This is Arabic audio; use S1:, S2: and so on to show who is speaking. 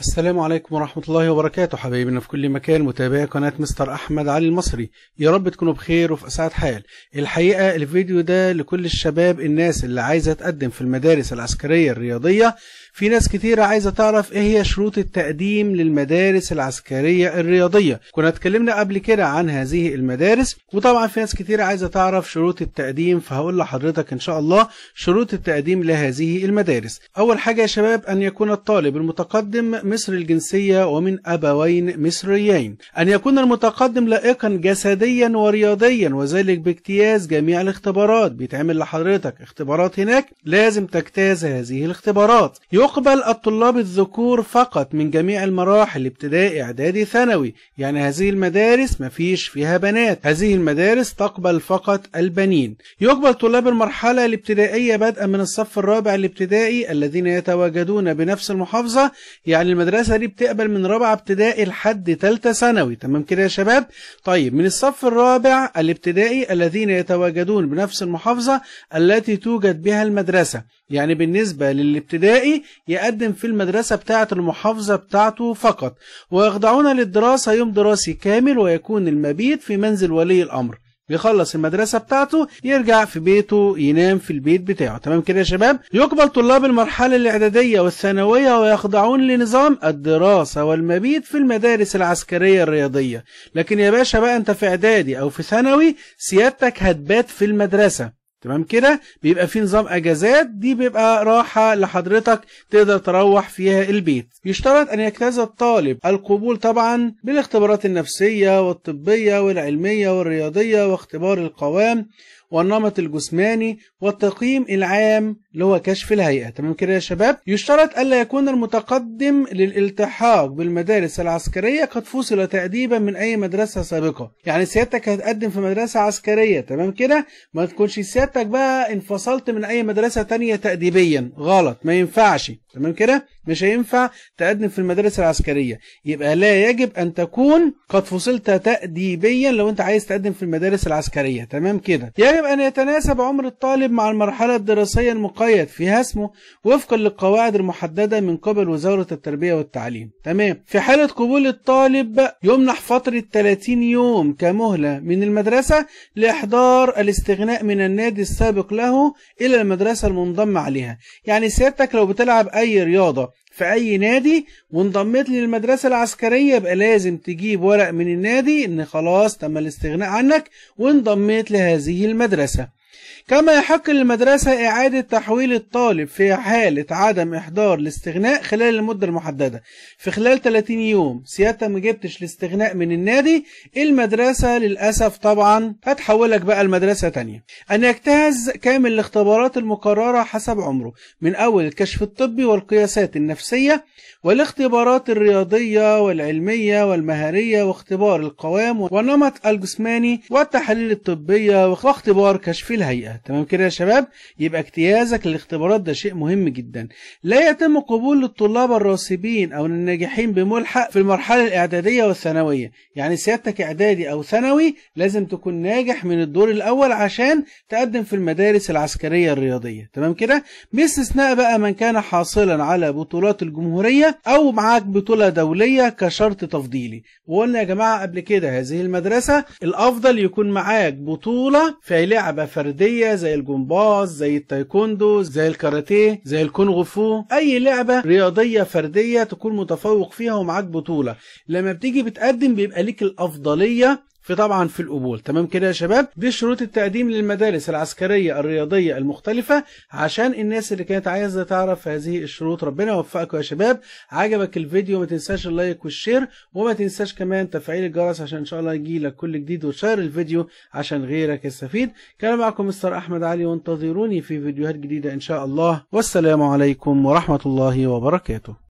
S1: السلام عليكم ورحمة الله وبركاته حبايبنا في كل مكان متابعي قناة مستر أحمد علي المصري يا رب تكونوا بخير وفي أسعد حال الحقيقة الفيديو ده لكل الشباب الناس اللي عايزة تقدم في المدارس العسكرية الرياضية في ناس كتيرة عايزة تعرف ايه هي شروط التقديم للمدارس العسكرية الرياضية كنا اتكلمنا قبل كده عن هذه المدارس وطبعا في ناس كتيرة عايزة تعرف شروط التقديم فهقول لحضرتك ان شاء الله شروط التقديم لهذه المدارس اول حاجة يا شباب ان يكون الطالب المتقدم مصر الجنسية ومن أبوين مصريين أن يكون المتقدم لائقا جسديا ورياضيا وذلك باجتياز جميع الاختبارات بيتعمل لحضرتك اختبارات هناك لازم تجتاز هذه الاختبارات يقبل الطلاب الذكور فقط من جميع المراحل ابتدائي اعدادي ثانوي يعني هذه المدارس مفيش فيها بنات هذه المدارس تقبل فقط البنين يقبل طلاب المرحلة الابتدائية بدءا من الصف الرابع الابتدائي الذين يتواجدون بنفس المحافظة يعني المدرسه دي بتقبل من رابعه ابتدائي لحد ثالثه ثانوي تمام كده يا شباب طيب من الصف الرابع الابتدائي الذين يتواجدون بنفس المحافظه التي توجد بها المدرسه يعني بالنسبه للابتدائي يقدم في المدرسه بتاعه المحافظه بتاعته فقط ويخضعون للدراسه يوم دراسي كامل ويكون المبيت في منزل ولي الامر بيخلص المدرسة بتاعته يرجع في بيته ينام في البيت بتاعه تمام كده يا شباب يقبل طلاب المرحلة الإعدادية والثانوية ويخضعون لنظام الدراسة والمبيت في المدارس العسكرية الرياضية لكن يا باشا بقى أنت في إعدادي أو في ثانوي سيادتك هتبات في المدرسة تمام كده بيبقى في نظام اجازات دي بيبقى راحه لحضرتك تقدر تروح فيها البيت يشترط ان يجتاز الطالب القبول طبعا بالاختبارات النفسيه والطبيه والعلميه والرياضيه واختبار القوام والنمط الجسماني والتقييم العام اللي هو كشف الهيئة تمام كده يا شباب يشترط ألا يكون المتقدم للالتحاق بالمدارس العسكرية قد فصل تأديبا من أي مدرسة سابقة يعني سيادتك هتقدم في مدرسة عسكرية تمام كده ما تكونش سيادتك بقى انفصلت من أي مدرسة تانية تأديبيا غلط ما ينفعش تمام كده مش هينفع تقدم في المدارس العسكرية يبقى لا يجب أن تكون قد فصلت تأديبيا لو أنت عايز تقدم في المدارس العسكرية تمام كده يجب أن يتناسب عمر الطالب مع المرحلة الدراسية المقيد فيها اسمه وفقا للقواعد المحددة من قبل وزارة التربية والتعليم تمام في حالة قبول الطالب يمنح فترة 30 يوم كمهلة من المدرسة لإحضار الاستغناء من النادي السابق له إلى المدرسة المنضمة عليها يعني سيادتك لو بتلعب أي رياضة في اي نادي وانضميت للمدرسه العسكريه يبقى لازم تجيب ورق من النادي ان خلاص تم الاستغناء عنك وانضميت لهذه المدرسه كما يحق للمدرسة إعادة تحويل الطالب في حالة عدم إحضار الاستغناء خلال المدة المحددة في خلال 30 يوم سيادة ما جبتش الاستغناء من النادي المدرسة للأسف طبعا هتحولك بقى المدرسة تانية أن يجتهز كامل الاختبارات المقررة حسب عمره من أول الكشف الطبي والقياسات النفسية والاختبارات الرياضية والعلمية والمهارية واختبار القوام والنمط الجسماني والتحاليل الطبية واختبار كشف الهاتف الهيئة تمام كده يا شباب يبقى اجتيازك للاختبارات ده شيء مهم جدا لا يتم قبول الطلاب الراسبين أو الناجحين بملحق في المرحلة الإعدادية والثانوية يعني سيادتك إعدادي أو ثانوي لازم تكون ناجح من الدور الأول عشان تقدم في المدارس العسكرية الرياضية تمام كده باستثناء بقى من كان حاصلا على بطولات الجمهورية أو معاك بطولة دولية كشرط تفضيلي وقلنا يا جماعة قبل كده هذه المدرسة الأفضل يكون معاك بطولة في لعبة فردية الحدية زي الجمباز زي التايكوندو زي الكاراتيه زي الكونغ فو اي لعبة رياضية فردية تكون متفوق فيها ومعاك بطولة لما بتيجي بتقدم بيبقى ليك الافضلية في طبعا في القبول تمام كده يا شباب دي شروط التقديم للمدارس العسكرية الرياضية المختلفة عشان الناس اللي كانت عايزة تعرف هذه الشروط ربنا يوفقكم يا شباب عجبك الفيديو ما تنساش اللايك والشير وما تنساش كمان تفعيل الجرس عشان ان شاء الله يجي لك كل جديد وشير الفيديو عشان غيرك يستفيد كان معكم مستر احمد علي وانتظروني في فيديوهات جديدة ان شاء الله والسلام عليكم ورحمة الله وبركاته